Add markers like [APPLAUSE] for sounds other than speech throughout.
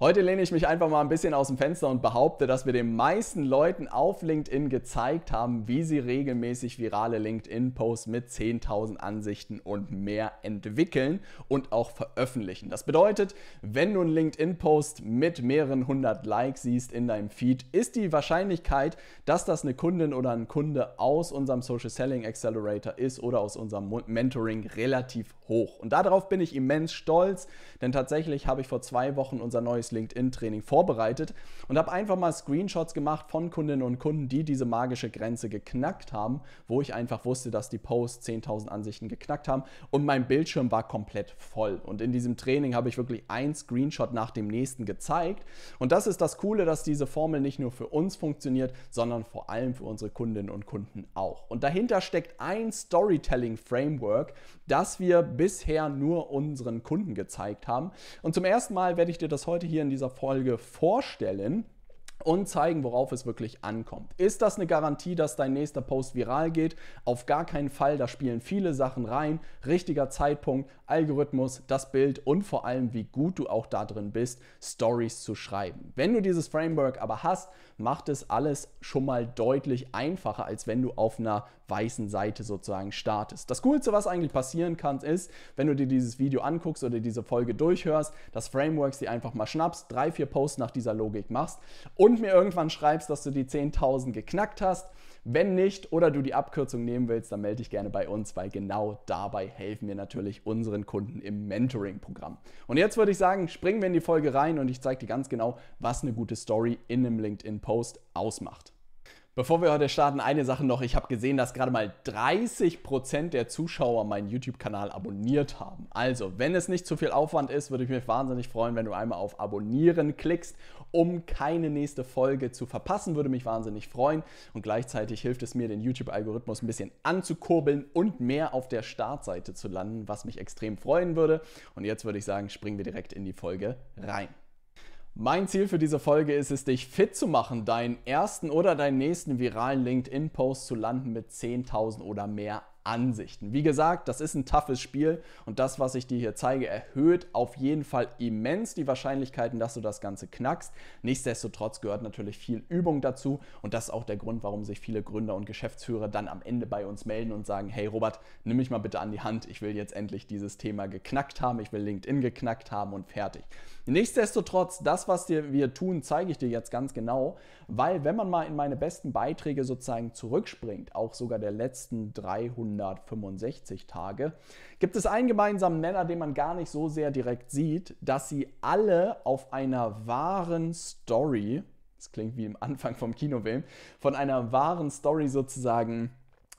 Heute lehne ich mich einfach mal ein bisschen aus dem Fenster und behaupte, dass wir den meisten Leuten auf LinkedIn gezeigt haben, wie sie regelmäßig virale LinkedIn-Posts mit 10.000 Ansichten und mehr entwickeln und auch veröffentlichen. Das bedeutet, wenn du einen LinkedIn-Post mit mehreren hundert Likes siehst in deinem Feed, ist die Wahrscheinlichkeit, dass das eine Kundin oder ein Kunde aus unserem Social Selling Accelerator ist oder aus unserem Mentoring relativ hoch. Und darauf bin ich immens stolz, denn tatsächlich habe ich vor zwei Wochen unser neues neues LinkedIn-Training vorbereitet und habe einfach mal Screenshots gemacht von Kundinnen und Kunden, die diese magische Grenze geknackt haben, wo ich einfach wusste, dass die Posts 10.000 Ansichten geknackt haben und mein Bildschirm war komplett voll. Und in diesem Training habe ich wirklich ein Screenshot nach dem nächsten gezeigt. Und das ist das Coole, dass diese Formel nicht nur für uns funktioniert, sondern vor allem für unsere Kundinnen und Kunden auch. Und dahinter steckt ein Storytelling-Framework, das wir bisher nur unseren Kunden gezeigt haben. Und zum ersten Mal werde ich dir das heute hier hier in dieser Folge vorstellen und zeigen, worauf es wirklich ankommt. Ist das eine Garantie, dass dein nächster Post viral geht? Auf gar keinen Fall, da spielen viele Sachen rein. Richtiger Zeitpunkt, Algorithmus, das Bild und vor allem, wie gut du auch da drin bist, Stories zu schreiben. Wenn du dieses Framework aber hast, macht es alles schon mal deutlich einfacher, als wenn du auf einer weißen Seite sozusagen startest. Das Coolste, was eigentlich passieren kann, ist, wenn du dir dieses Video anguckst oder diese Folge durchhörst, dass Frameworks dir einfach mal schnappst, drei, vier Posts nach dieser Logik machst und und mir irgendwann schreibst, dass du die 10.000 geknackt hast. Wenn nicht oder du die Abkürzung nehmen willst, dann melde dich gerne bei uns, weil genau dabei helfen wir natürlich unseren Kunden im Mentoring-Programm. Und jetzt würde ich sagen, springen wir in die Folge rein und ich zeige dir ganz genau, was eine gute Story in einem LinkedIn-Post ausmacht. Bevor wir heute starten, eine Sache noch. Ich habe gesehen, dass gerade mal 30% Prozent der Zuschauer meinen YouTube-Kanal abonniert haben. Also, wenn es nicht zu viel Aufwand ist, würde ich mich wahnsinnig freuen, wenn du einmal auf Abonnieren klickst um keine nächste Folge zu verpassen. Würde mich wahnsinnig freuen. Und gleichzeitig hilft es mir, den YouTube-Algorithmus ein bisschen anzukurbeln und mehr auf der Startseite zu landen, was mich extrem freuen würde. Und jetzt würde ich sagen, springen wir direkt in die Folge rein. Mein Ziel für diese Folge ist es, dich fit zu machen, deinen ersten oder deinen nächsten viralen LinkedIn-Post zu landen mit 10.000 oder mehr Ansichten. Wie gesagt, das ist ein toughes Spiel und das, was ich dir hier zeige, erhöht auf jeden Fall immens die Wahrscheinlichkeiten, dass du das Ganze knackst. Nichtsdestotrotz gehört natürlich viel Übung dazu und das ist auch der Grund, warum sich viele Gründer und Geschäftsführer dann am Ende bei uns melden und sagen, hey Robert, nimm mich mal bitte an die Hand, ich will jetzt endlich dieses Thema geknackt haben, ich will LinkedIn geknackt haben und fertig. Nichtsdestotrotz, das, was wir tun, zeige ich dir jetzt ganz genau, weil wenn man mal in meine besten Beiträge sozusagen zurückspringt, auch sogar der letzten 300 365 Tage, gibt es einen gemeinsamen Nenner, den man gar nicht so sehr direkt sieht, dass sie alle auf einer wahren Story, das klingt wie im Anfang vom Kinofilm, von einer wahren Story sozusagen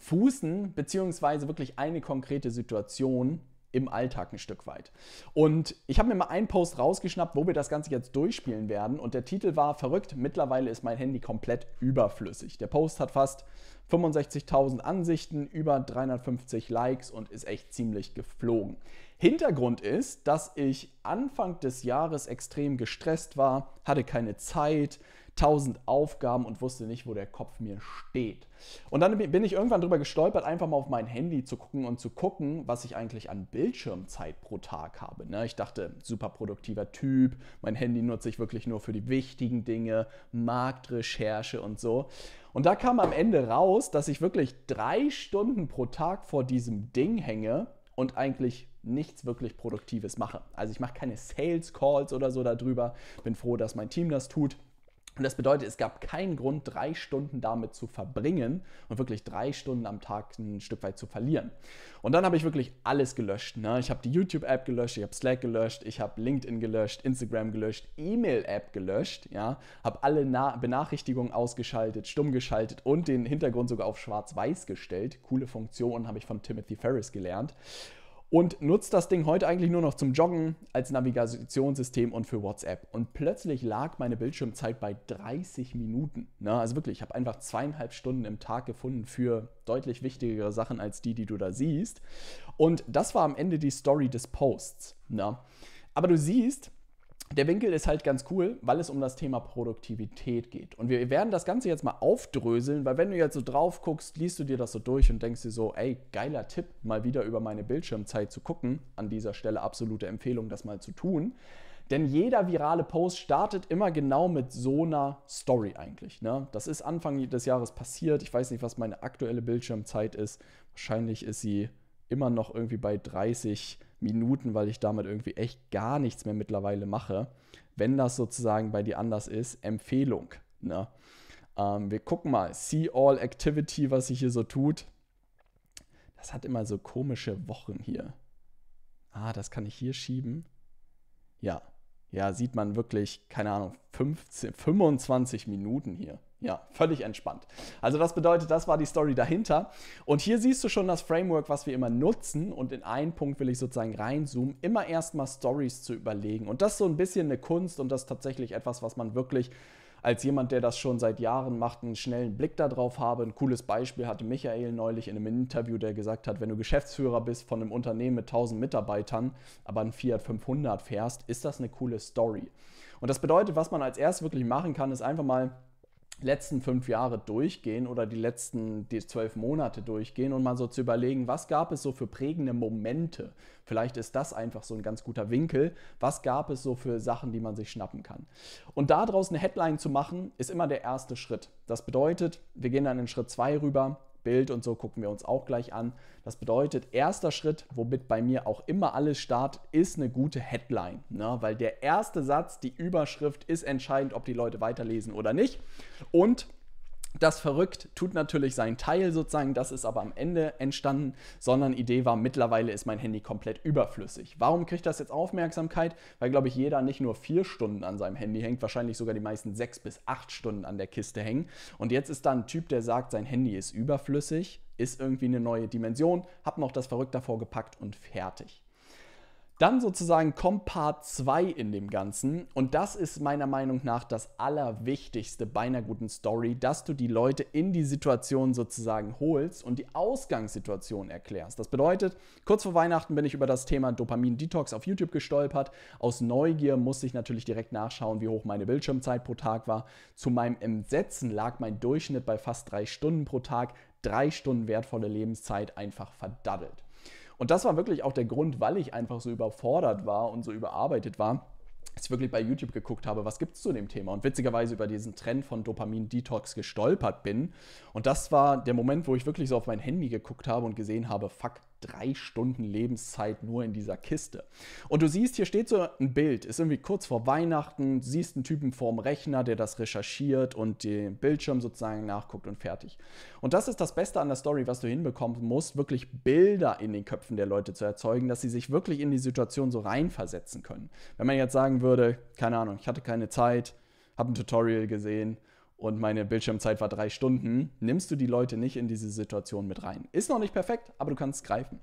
fußen, beziehungsweise wirklich eine konkrete Situation im Alltag ein Stück weit. Und ich habe mir mal einen Post rausgeschnappt, wo wir das Ganze jetzt durchspielen werden. Und der Titel war verrückt, mittlerweile ist mein Handy komplett überflüssig. Der Post hat fast 65.000 Ansichten, über 350 Likes und ist echt ziemlich geflogen. Hintergrund ist, dass ich Anfang des Jahres extrem gestresst war, hatte keine Zeit, tausend Aufgaben und wusste nicht, wo der Kopf mir steht. Und dann bin ich irgendwann drüber gestolpert, einfach mal auf mein Handy zu gucken und zu gucken, was ich eigentlich an Bildschirmzeit pro Tag habe. Ne? Ich dachte, super produktiver Typ, mein Handy nutze ich wirklich nur für die wichtigen Dinge, Marktrecherche und so. Und da kam am Ende raus, dass ich wirklich drei Stunden pro Tag vor diesem Ding hänge und eigentlich nichts wirklich Produktives mache. Also ich mache keine Sales Calls oder so darüber. Bin froh, dass mein Team das tut und das bedeutet, es gab keinen Grund, drei Stunden damit zu verbringen und wirklich drei Stunden am Tag ein Stück weit zu verlieren. Und dann habe ich wirklich alles gelöscht. Ne? Ich habe die YouTube-App gelöscht, ich habe Slack gelöscht, ich habe LinkedIn gelöscht, Instagram gelöscht, E-Mail-App gelöscht, ja, habe alle Na Benachrichtigungen ausgeschaltet, stumm geschaltet und den Hintergrund sogar auf schwarz-weiß gestellt. Coole Funktionen habe ich von Timothy Ferris gelernt und nutzt das Ding heute eigentlich nur noch zum Joggen, als Navigationssystem und für WhatsApp. Und plötzlich lag meine Bildschirmzeit bei 30 Minuten. Na, also wirklich, ich habe einfach zweieinhalb Stunden im Tag gefunden für deutlich wichtigere Sachen als die, die du da siehst. Und das war am Ende die Story des Posts. Na. Aber du siehst, der Winkel ist halt ganz cool, weil es um das Thema Produktivität geht. Und wir werden das Ganze jetzt mal aufdröseln, weil wenn du jetzt so drauf guckst, liest du dir das so durch und denkst dir so, ey, geiler Tipp, mal wieder über meine Bildschirmzeit zu gucken. An dieser Stelle absolute Empfehlung, das mal zu tun. Denn jeder virale Post startet immer genau mit so einer Story eigentlich. Ne? Das ist Anfang des Jahres passiert. Ich weiß nicht, was meine aktuelle Bildschirmzeit ist. Wahrscheinlich ist sie immer noch irgendwie bei 30 Minuten, weil ich damit irgendwie echt gar nichts mehr mittlerweile mache. Wenn das sozusagen bei dir anders ist, Empfehlung. Ne? Ähm, wir gucken mal, See All Activity, was sich hier so tut. Das hat immer so komische Wochen hier. Ah, das kann ich hier schieben. Ja, ja, sieht man wirklich, keine Ahnung, 15, 25 Minuten hier. Ja, völlig entspannt. Also das bedeutet, das war die Story dahinter. Und hier siehst du schon das Framework, was wir immer nutzen. Und in einen Punkt will ich sozusagen reinzoomen, immer erstmal Stories zu überlegen. Und das ist so ein bisschen eine Kunst und das ist tatsächlich etwas, was man wirklich als jemand, der das schon seit Jahren macht, einen schnellen Blick darauf habe. Ein cooles Beispiel hatte Michael neulich in einem Interview, der gesagt hat, wenn du Geschäftsführer bist von einem Unternehmen mit 1000 Mitarbeitern, aber ein Fiat 500 fährst, ist das eine coole Story. Und das bedeutet, was man als erstes wirklich machen kann, ist einfach mal letzten fünf Jahre durchgehen oder die letzten die zwölf Monate durchgehen und mal so zu überlegen, was gab es so für prägende Momente? Vielleicht ist das einfach so ein ganz guter Winkel. Was gab es so für Sachen, die man sich schnappen kann? Und daraus eine Headline zu machen, ist immer der erste Schritt. Das bedeutet, wir gehen dann in Schritt zwei rüber. Bild und so gucken wir uns auch gleich an. Das bedeutet, erster Schritt, womit bei mir auch immer alles startet, ist eine gute Headline. Ne? Weil der erste Satz, die Überschrift, ist entscheidend, ob die Leute weiterlesen oder nicht. Und das Verrückt tut natürlich seinen Teil sozusagen, das ist aber am Ende entstanden, sondern Idee war, mittlerweile ist mein Handy komplett überflüssig. Warum kriegt das jetzt Aufmerksamkeit? Weil, glaube ich, jeder nicht nur vier Stunden an seinem Handy hängt, wahrscheinlich sogar die meisten sechs bis acht Stunden an der Kiste hängen. Und jetzt ist da ein Typ, der sagt, sein Handy ist überflüssig, ist irgendwie eine neue Dimension, hab noch das Verrückt davor gepackt und fertig. Dann sozusagen kommt Part 2 in dem Ganzen und das ist meiner Meinung nach das Allerwichtigste bei einer guten Story, dass du die Leute in die Situation sozusagen holst und die Ausgangssituation erklärst. Das bedeutet, kurz vor Weihnachten bin ich über das Thema Dopamin-Detox auf YouTube gestolpert. Aus Neugier musste ich natürlich direkt nachschauen, wie hoch meine Bildschirmzeit pro Tag war. Zu meinem Entsetzen lag mein Durchschnitt bei fast drei Stunden pro Tag. Drei Stunden wertvolle Lebenszeit einfach verdaddelt. Und das war wirklich auch der Grund, weil ich einfach so überfordert war und so überarbeitet war, dass ich wirklich bei YouTube geguckt habe, was gibt es zu dem Thema und witzigerweise über diesen Trend von Dopamin-Detox gestolpert bin. Und das war der Moment, wo ich wirklich so auf mein Handy geguckt habe und gesehen habe, fuck, drei Stunden Lebenszeit nur in dieser Kiste. Und du siehst, hier steht so ein Bild, ist irgendwie kurz vor Weihnachten, siehst einen Typen vorm Rechner, der das recherchiert und den Bildschirm sozusagen nachguckt und fertig. Und das ist das Beste an der Story, was du hinbekommen musst, wirklich Bilder in den Köpfen der Leute zu erzeugen, dass sie sich wirklich in die Situation so reinversetzen können. Wenn man jetzt sagen würde, keine Ahnung, ich hatte keine Zeit, habe ein Tutorial gesehen, und meine Bildschirmzeit war drei Stunden, nimmst du die Leute nicht in diese Situation mit rein. Ist noch nicht perfekt, aber du kannst greifen.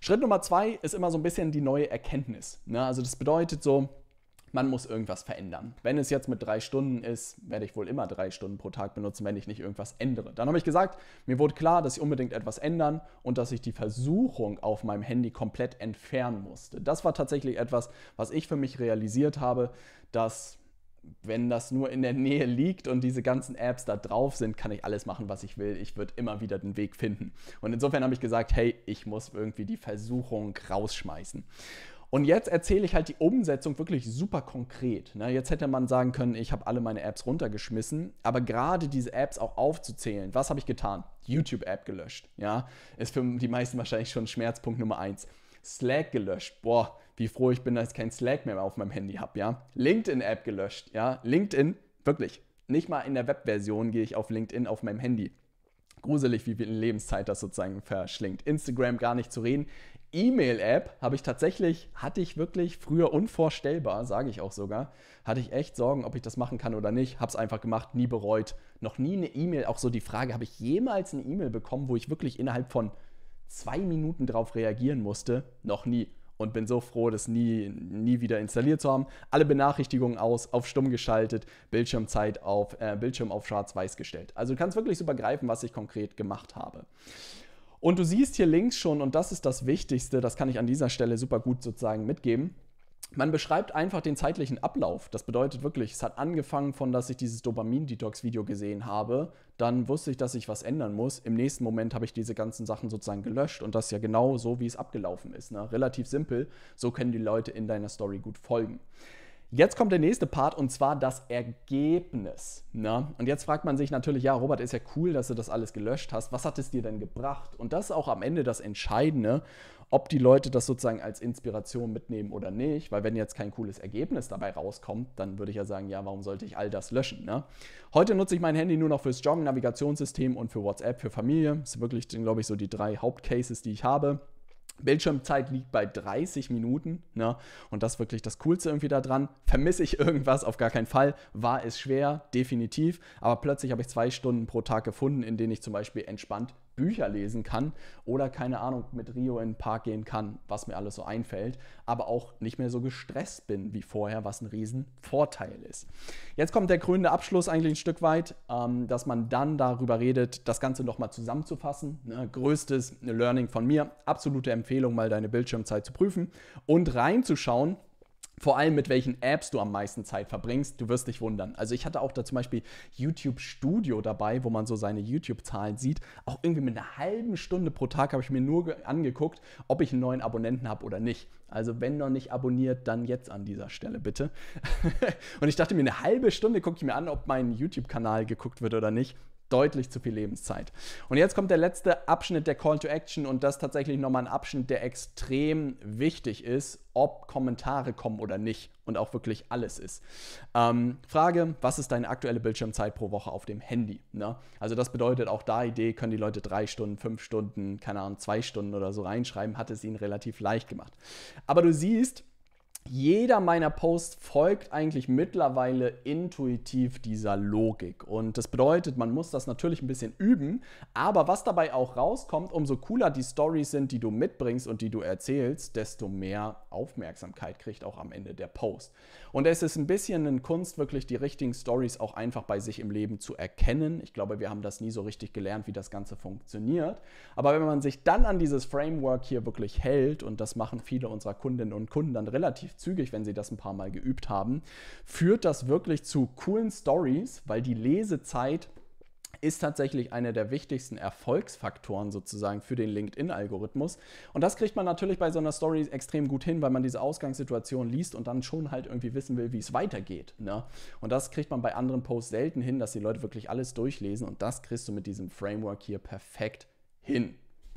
Schritt Nummer zwei ist immer so ein bisschen die neue Erkenntnis. Ne? Also das bedeutet so, man muss irgendwas verändern. Wenn es jetzt mit drei Stunden ist, werde ich wohl immer drei Stunden pro Tag benutzen, wenn ich nicht irgendwas ändere. Dann habe ich gesagt, mir wurde klar, dass ich unbedingt etwas ändern und dass ich die Versuchung auf meinem Handy komplett entfernen musste. Das war tatsächlich etwas, was ich für mich realisiert habe, dass wenn das nur in der Nähe liegt und diese ganzen Apps da drauf sind, kann ich alles machen, was ich will. Ich würde immer wieder den Weg finden. Und insofern habe ich gesagt, hey, ich muss irgendwie die Versuchung rausschmeißen. Und jetzt erzähle ich halt die Umsetzung wirklich super konkret. Ne? Jetzt hätte man sagen können, ich habe alle meine Apps runtergeschmissen, aber gerade diese Apps auch aufzuzählen, was habe ich getan? YouTube-App gelöscht, ja, ist für die meisten wahrscheinlich schon Schmerzpunkt Nummer eins. Slack gelöscht, boah, wie froh ich bin, dass ich kein Slack mehr auf meinem Handy habe, ja. LinkedIn-App gelöscht, ja. LinkedIn, wirklich. Nicht mal in der Webversion gehe ich auf LinkedIn auf meinem Handy. Gruselig, wie viel Lebenszeit das sozusagen verschlingt. Instagram gar nicht zu reden. E-Mail-App habe ich tatsächlich, hatte ich wirklich früher unvorstellbar, sage ich auch sogar, hatte ich echt Sorgen, ob ich das machen kann oder nicht. Habe es einfach gemacht, nie bereut. Noch nie eine E-Mail, auch so die Frage, habe ich jemals eine E-Mail bekommen, wo ich wirklich innerhalb von zwei Minuten darauf reagieren musste? Noch nie und bin so froh, das nie, nie wieder installiert zu haben. Alle Benachrichtigungen aus, auf stumm geschaltet, Bildschirmzeit auf äh, Bildschirm auf schwarz-weiß gestellt. Also du kannst wirklich super greifen, was ich konkret gemacht habe. Und du siehst hier links schon, und das ist das Wichtigste, das kann ich an dieser Stelle super gut sozusagen mitgeben man beschreibt einfach den zeitlichen Ablauf. Das bedeutet wirklich, es hat angefangen von, dass ich dieses Dopamin-Detox-Video gesehen habe. Dann wusste ich, dass ich was ändern muss. Im nächsten Moment habe ich diese ganzen Sachen sozusagen gelöscht und das ist ja genau so, wie es abgelaufen ist. Ne? Relativ simpel. So können die Leute in deiner Story gut folgen. Jetzt kommt der nächste Part und zwar das Ergebnis. Ne? Und jetzt fragt man sich natürlich, ja, Robert, ist ja cool, dass du das alles gelöscht hast. Was hat es dir denn gebracht? Und das ist auch am Ende das Entscheidende, ob die Leute das sozusagen als Inspiration mitnehmen oder nicht, weil wenn jetzt kein cooles Ergebnis dabei rauskommt, dann würde ich ja sagen, ja, warum sollte ich all das löschen? Ne? Heute nutze ich mein Handy nur noch fürs Joggen, Navigationssystem und für WhatsApp, für Familie. Das sind wirklich, glaube ich, so die drei Hauptcases, die ich habe. Bildschirmzeit liegt bei 30 Minuten. Ne? Und das ist wirklich das Coolste irgendwie daran. Vermisse ich irgendwas? Auf gar keinen Fall. War es schwer, definitiv. Aber plötzlich habe ich zwei Stunden pro Tag gefunden, in denen ich zum Beispiel entspannt Bücher lesen kann oder keine Ahnung mit Rio in den Park gehen kann, was mir alles so einfällt, aber auch nicht mehr so gestresst bin wie vorher, was ein Riesenvorteil ist. Jetzt kommt der krönende Abschluss eigentlich ein Stück weit, ähm, dass man dann darüber redet, das Ganze nochmal zusammenzufassen. Ne? Größtes Learning von mir, absolute Empfehlung, mal deine Bildschirmzeit zu prüfen und reinzuschauen, vor allem mit welchen Apps du am meisten Zeit verbringst, du wirst dich wundern. Also ich hatte auch da zum Beispiel YouTube Studio dabei, wo man so seine YouTube-Zahlen sieht. Auch irgendwie mit einer halben Stunde pro Tag habe ich mir nur angeguckt, ob ich einen neuen Abonnenten habe oder nicht. Also wenn noch nicht abonniert, dann jetzt an dieser Stelle bitte. [LAUGHS] und ich dachte mir, eine halbe Stunde gucke ich mir an, ob mein YouTube-Kanal geguckt wird oder nicht deutlich zu viel Lebenszeit. Und jetzt kommt der letzte Abschnitt der Call to Action und das tatsächlich nochmal ein Abschnitt, der extrem wichtig ist, ob Kommentare kommen oder nicht und auch wirklich alles ist. Ähm, Frage, was ist deine aktuelle Bildschirmzeit pro Woche auf dem Handy? Ne? Also das bedeutet auch da Idee, können die Leute drei Stunden, fünf Stunden, keine Ahnung, zwei Stunden oder so reinschreiben, hat es ihnen relativ leicht gemacht. Aber du siehst, jeder meiner Posts folgt eigentlich mittlerweile intuitiv dieser Logik. Und das bedeutet, man muss das natürlich ein bisschen üben, aber was dabei auch rauskommt, umso cooler die Stories sind, die du mitbringst und die du erzählst, desto mehr Aufmerksamkeit kriegt auch am Ende der Post. Und es ist ein bisschen eine Kunst, wirklich die richtigen Stories auch einfach bei sich im Leben zu erkennen. Ich glaube, wir haben das nie so richtig gelernt, wie das Ganze funktioniert. Aber wenn man sich dann an dieses Framework hier wirklich hält, und das machen viele unserer Kundinnen und Kunden dann relativ zügig, wenn sie das ein paar Mal geübt haben, führt das wirklich zu coolen Stories, weil die Lesezeit ist tatsächlich einer der wichtigsten Erfolgsfaktoren sozusagen für den LinkedIn-Algorithmus. Und das kriegt man natürlich bei so einer Story extrem gut hin, weil man diese Ausgangssituation liest und dann schon halt irgendwie wissen will, wie es weitergeht. Ne? Und das kriegt man bei anderen Posts selten hin, dass die Leute wirklich alles durchlesen. Und das kriegst du mit diesem Framework hier perfekt hin.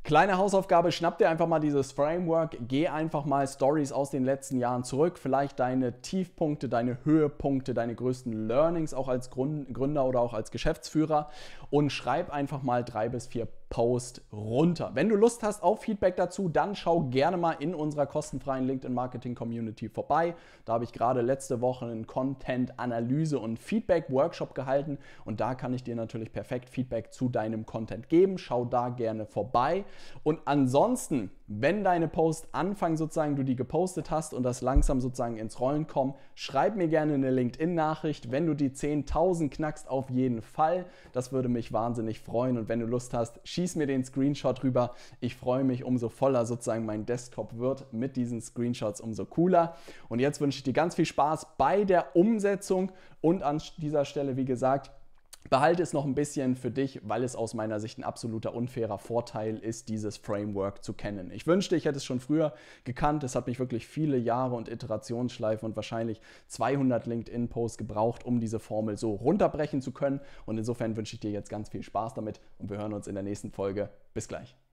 Kleine Hausaufgabe, schnapp dir einfach mal dieses Framework, geh einfach mal Stories aus den letzten Jahren zurück, vielleicht deine Tiefpunkte, deine Höhepunkte, deine größten Learnings auch als Gründer oder auch als Geschäftsführer und schreib einfach mal drei bis vier Punkte. Post runter. Wenn du Lust hast auf Feedback dazu, dann schau gerne mal in unserer kostenfreien LinkedIn Marketing Community vorbei. Da habe ich gerade letzte Woche einen Content Analyse und Feedback Workshop gehalten und da kann ich dir natürlich perfekt Feedback zu deinem Content geben. Schau da gerne vorbei und ansonsten wenn deine Posts anfangen, sozusagen du die gepostet hast und das langsam sozusagen ins Rollen kommt, schreib mir gerne eine LinkedIn-Nachricht, wenn du die 10.000 knackst, auf jeden Fall. Das würde mich wahnsinnig freuen und wenn du Lust hast, schieß mir den Screenshot rüber. Ich freue mich, umso voller sozusagen mein Desktop wird mit diesen Screenshots, umso cooler. Und jetzt wünsche ich dir ganz viel Spaß bei der Umsetzung und an dieser Stelle, wie gesagt, Behalte es noch ein bisschen für dich, weil es aus meiner Sicht ein absoluter unfairer Vorteil ist, dieses Framework zu kennen. Ich wünschte, ich hätte es schon früher gekannt. Es hat mich wirklich viele Jahre und Iterationsschleife und wahrscheinlich 200 LinkedIn-Posts gebraucht, um diese Formel so runterbrechen zu können. Und insofern wünsche ich dir jetzt ganz viel Spaß damit und wir hören uns in der nächsten Folge. Bis gleich.